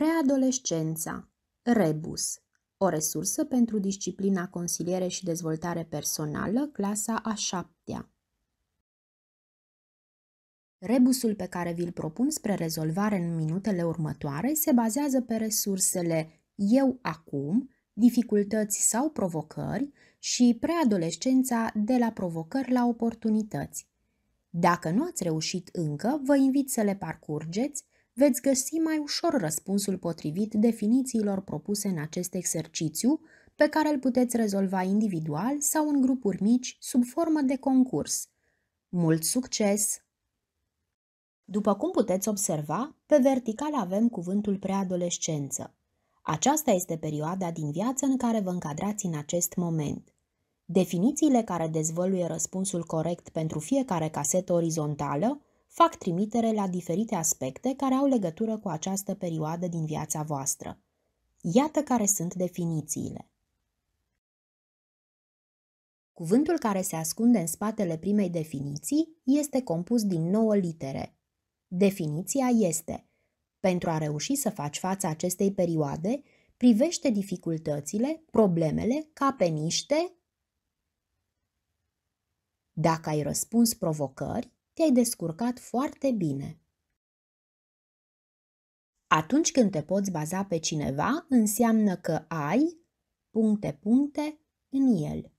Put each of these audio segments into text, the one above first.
Preadolescența. Rebus. O resursă pentru disciplina consiliere și dezvoltare personală, clasa a șaptea. Rebusul pe care vi-l propun spre rezolvare în minutele următoare se bazează pe resursele eu acum, dificultăți sau provocări și preadolescența de la provocări la oportunități. Dacă nu ați reușit încă, vă invit să le parcurgeți veți găsi mai ușor răspunsul potrivit definițiilor propuse în acest exercițiu, pe care îl puteți rezolva individual sau în grupuri mici, sub formă de concurs. Mult succes! După cum puteți observa, pe vertical avem cuvântul preadolescență. Aceasta este perioada din viață în care vă încadrați în acest moment. Definițiile care dezvăluie răspunsul corect pentru fiecare casetă orizontală fac trimitere la diferite aspecte care au legătură cu această perioadă din viața voastră. Iată care sunt definițiile. Cuvântul care se ascunde în spatele primei definiții este compus din nouă litere. Definiția este: Pentru a reuși să faci față acestei perioade, privește dificultățile, problemele ca pe niște Dacă ai răspuns provocări, te-ai descurcat foarte bine. Atunci când te poți baza pe cineva, înseamnă că ai puncte puncte în el.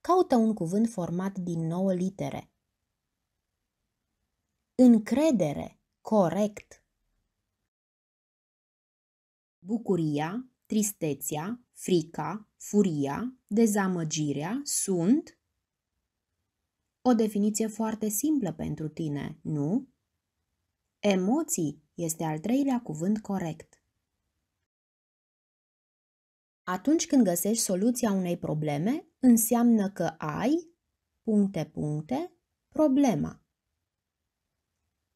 Caută un cuvânt format din 9 litere. Încredere, corect. Bucuria, tristețea, frica, furia, dezamăgirea sunt o definiție foarte simplă pentru tine, nu? Emoții este al treilea cuvânt corect. Atunci când găsești soluția unei probleme, înseamnă că ai puncte puncte problema.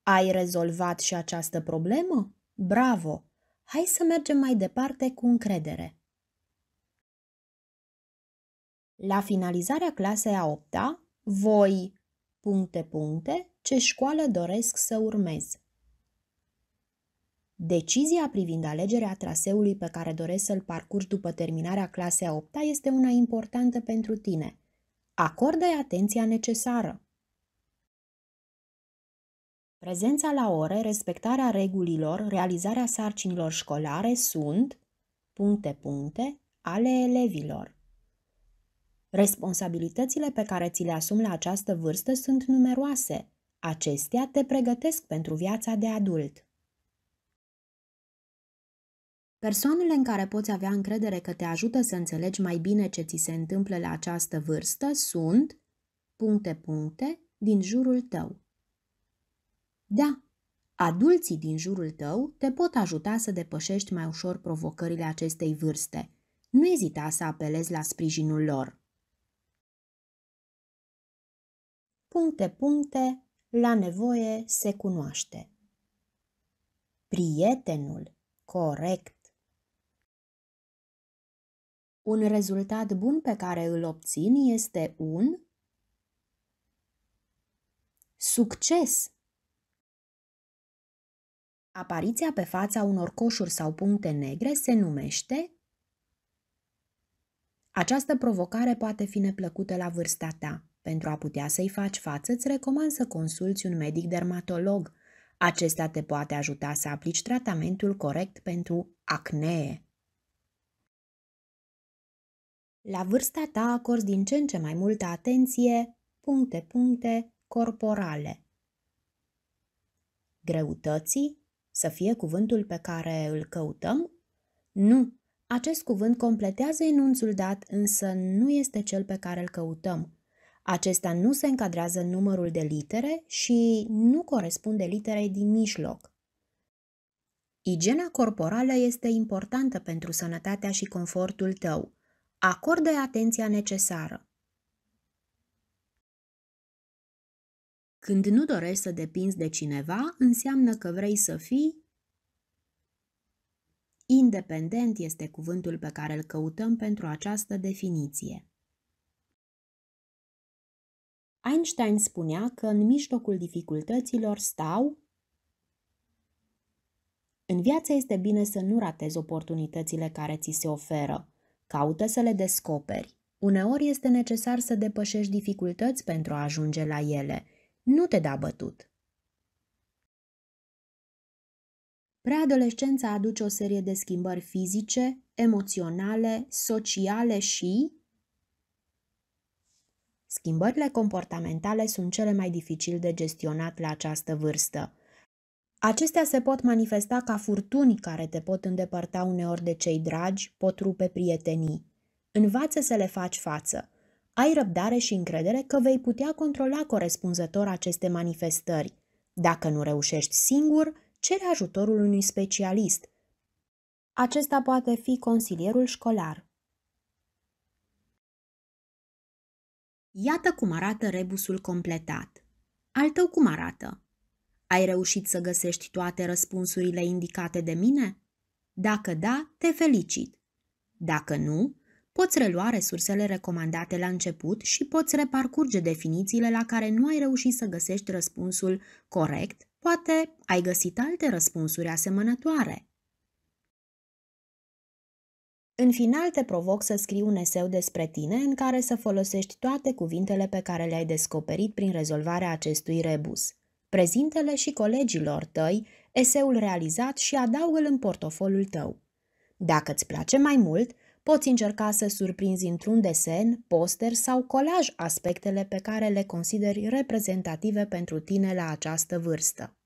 Ai rezolvat și această problemă? Bravo! Hai să mergem mai departe cu încredere. La finalizarea clasei a 8 -a, voi, puncte, puncte, ce școală doresc să urmez. Decizia privind alegerea traseului pe care doresc să-l parcurgi după terminarea clasei a 8 -a este una importantă pentru tine. Acordă-i atenția necesară. Prezența la ore, respectarea regulilor, realizarea sarcinilor școlare sunt puncte puncte ale elevilor. Responsabilitățile pe care ți le asumi la această vârstă sunt numeroase. Acestea te pregătesc pentru viața de adult. Persoanele în care poți avea încredere că te ajută să înțelegi mai bine ce ți se întâmplă la această vârstă sunt puncte puncte din jurul tău. Da, adulții din jurul tău te pot ajuta să depășești mai ușor provocările acestei vârste. Nu ezita să apelezi la sprijinul lor. puncte, puncte, la nevoie se cunoaște. Prietenul, corect. Un rezultat bun pe care îl obțin este un succes. Apariția pe fața unor coșuri sau puncte negre se numește această provocare poate fi neplăcută la vârsta ta. Pentru a putea să-i faci față, îți recomand să consulți un medic dermatolog. Acesta te poate ajuta să aplici tratamentul corect pentru acnee. La vârsta ta acorzi din ce în ce mai multă atenție puncte, puncte corporale. Greutății să fie cuvântul pe care îl căutăm? Nu, acest cuvânt completează enunțul dat, însă nu este cel pe care îl căutăm. Acesta nu se încadrează în numărul de litere și nu corespunde literei din mijloc. Igiena corporală este importantă pentru sănătatea și confortul tău. Acordă atenția necesară. Când nu dorești să depinzi de cineva, înseamnă că vrei să fii independent este cuvântul pe care îl căutăm pentru această definiție. Einstein spunea că în mijlocul dificultăților stau în viață este bine să nu ratezi oportunitățile care ți se oferă. Caută să le descoperi. Uneori este necesar să depășești dificultăți pentru a ajunge la ele. Nu te da bătut. Preadolescența aduce o serie de schimbări fizice, emoționale, sociale și Schimbările comportamentale sunt cele mai dificil de gestionat la această vârstă. Acestea se pot manifesta ca furtuni care te pot îndepărta uneori de cei dragi, pot rupe prietenii. Învață să le faci față. Ai răbdare și încredere că vei putea controla corespunzător aceste manifestări. Dacă nu reușești singur, cere ajutorul unui specialist. Acesta poate fi consilierul școlar, Iată cum arată rebusul completat. Al tău cum arată? Ai reușit să găsești toate răspunsurile indicate de mine? Dacă da, te felicit. Dacă nu, poți relua resursele recomandate la început și poți reparcurge definițiile la care nu ai reușit să găsești răspunsul corect, poate ai găsit alte răspunsuri asemănătoare. În final te provoc să scrii un eseu despre tine în care să folosești toate cuvintele pe care le-ai descoperit prin rezolvarea acestui rebus. Prezintele și colegilor tăi eseul realizat și adaugă-l în portofoliul tău. Dacă îți place mai mult, poți încerca să surprinzi într-un desen, poster sau colaj aspectele pe care le consideri reprezentative pentru tine la această vârstă.